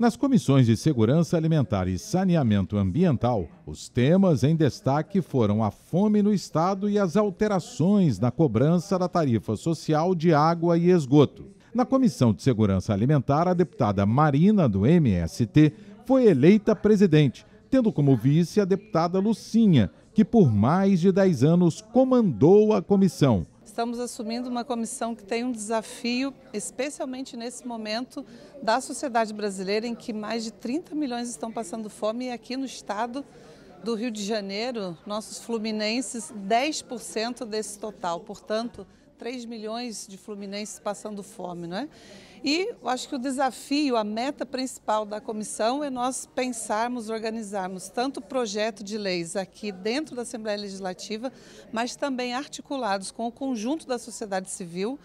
Nas comissões de Segurança Alimentar e Saneamento Ambiental, os temas em destaque foram a fome no Estado e as alterações na cobrança da tarifa social de água e esgoto. Na Comissão de Segurança Alimentar, a deputada Marina, do MST, foi eleita presidente, tendo como vice a deputada Lucinha, que por mais de 10 anos comandou a comissão estamos assumindo uma comissão que tem um desafio, especialmente nesse momento da sociedade brasileira, em que mais de 30 milhões estão passando fome e aqui no estado do Rio de Janeiro, nossos fluminenses, 10% desse total. Portanto, 3 milhões de fluminenses passando fome, não é? E eu acho que o desafio, a meta principal da comissão é nós pensarmos, organizarmos tanto projeto de leis aqui dentro da Assembleia Legislativa, mas também articulados com o conjunto da sociedade civil,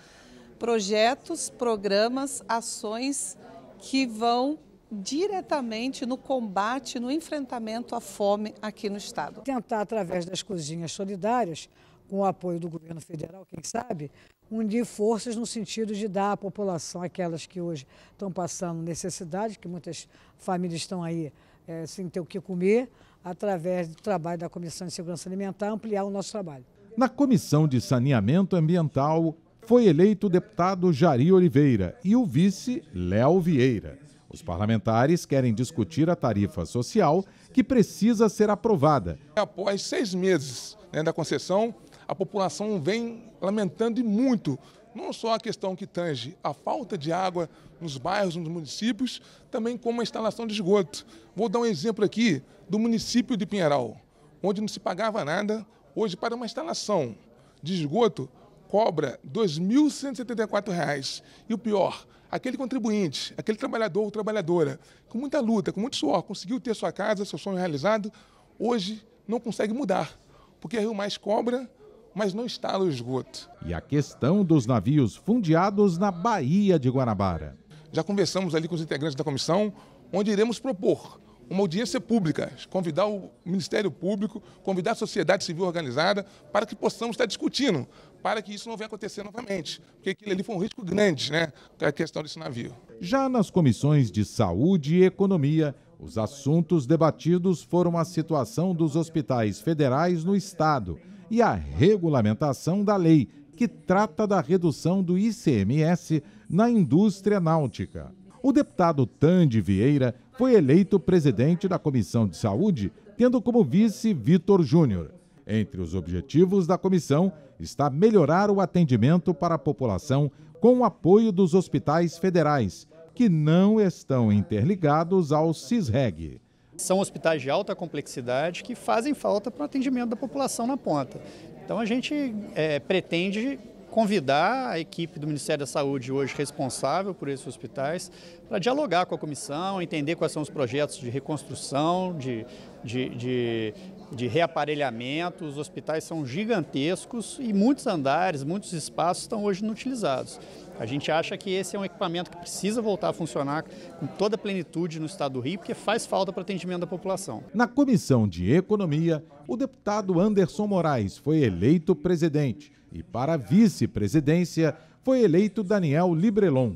projetos, programas, ações que vão diretamente no combate, no enfrentamento à fome aqui no Estado. Tentar, através das cozinhas solidárias, com o apoio do governo federal, quem sabe, unir forças no sentido de dar à população, aquelas que hoje estão passando necessidade, que muitas famílias estão aí é, sem ter o que comer, através do trabalho da Comissão de Segurança Alimentar, ampliar o nosso trabalho. Na Comissão de Saneamento Ambiental, foi eleito o deputado Jari Oliveira e o vice Léo Vieira. Os parlamentares querem discutir a tarifa social que precisa ser aprovada. Após seis meses né, da concessão, a população vem lamentando e muito não só a questão que tange a falta de água nos bairros, nos municípios, também como a instalação de esgoto. Vou dar um exemplo aqui do município de Pinheiral, onde não se pagava nada, hoje para uma instalação de esgoto cobra R$ 2.174. E o pior, aquele contribuinte, aquele trabalhador ou trabalhadora, com muita luta, com muito suor, conseguiu ter sua casa, seu sonho realizado, hoje não consegue mudar, porque a Rio Mais cobra mas não está no esgoto. E a questão dos navios fundiados na Baía de Guanabara. Já conversamos ali com os integrantes da comissão, onde iremos propor uma audiência pública, convidar o Ministério Público, convidar a sociedade civil organizada para que possamos estar discutindo, para que isso não venha acontecer novamente, porque aquilo ali foi um risco grande, né, a questão desse navio. Já nas comissões de saúde e economia, os assuntos debatidos foram a situação dos hospitais federais no estado e a regulamentação da lei que trata da redução do ICMS na indústria náutica. O deputado Tande Vieira foi eleito presidente da Comissão de Saúde, tendo como vice Vitor Júnior. Entre os objetivos da comissão está melhorar o atendimento para a população com o apoio dos hospitais federais, que não estão interligados ao CISREG. São hospitais de alta complexidade que fazem falta para o atendimento da população na ponta. Então a gente é, pretende convidar a equipe do Ministério da Saúde, hoje responsável por esses hospitais, para dialogar com a comissão, entender quais são os projetos de reconstrução, de, de, de de reaparelhamento, os hospitais são gigantescos e muitos andares, muitos espaços estão hoje inutilizados. A gente acha que esse é um equipamento que precisa voltar a funcionar com toda a plenitude no estado do Rio, porque faz falta para o atendimento da população. Na Comissão de Economia, o deputado Anderson Moraes foi eleito presidente e para vice-presidência foi eleito Daniel Librelon.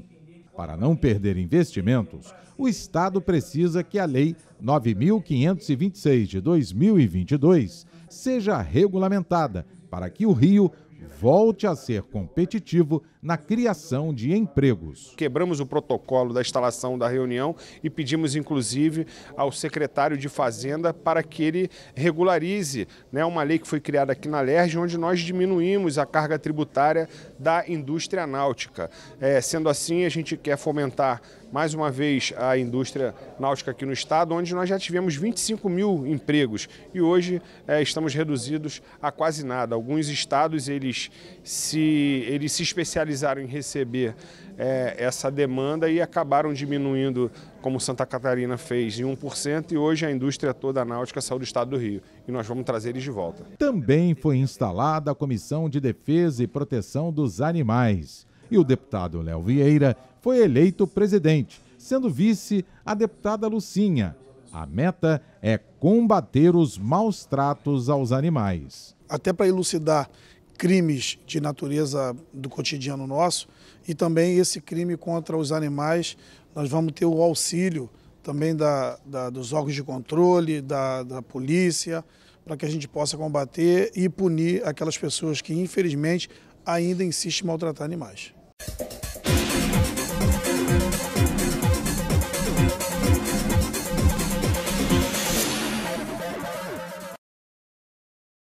Para não perder investimentos, o Estado precisa que a Lei 9.526 de 2022 seja regulamentada para que o rio volte a ser competitivo na criação de empregos. Quebramos o protocolo da instalação da reunião e pedimos, inclusive, ao secretário de Fazenda para que ele regularize né, uma lei que foi criada aqui na LERJ, onde nós diminuímos a carga tributária da indústria náutica. É, sendo assim, a gente quer fomentar mais uma vez a indústria náutica aqui no estado, onde nós já tivemos 25 mil empregos e hoje é, estamos reduzidos a quase nada. Alguns estados eles se, eles se especializaram em receber é, essa demanda e acabaram diminuindo, como Santa Catarina fez, em 1%, e hoje a indústria toda náutica saiu do estado do Rio. E nós vamos trazer eles de volta. Também foi instalada a Comissão de Defesa e Proteção dos Animais e o deputado Léo Vieira foi eleito presidente, sendo vice a deputada Lucinha. A meta é combater os maus tratos aos animais. Até para elucidar crimes de natureza do cotidiano nosso e também esse crime contra os animais, nós vamos ter o auxílio também da, da dos órgãos de controle, da, da polícia, para que a gente possa combater e punir aquelas pessoas que, infelizmente, ainda insistem em maltratar animais.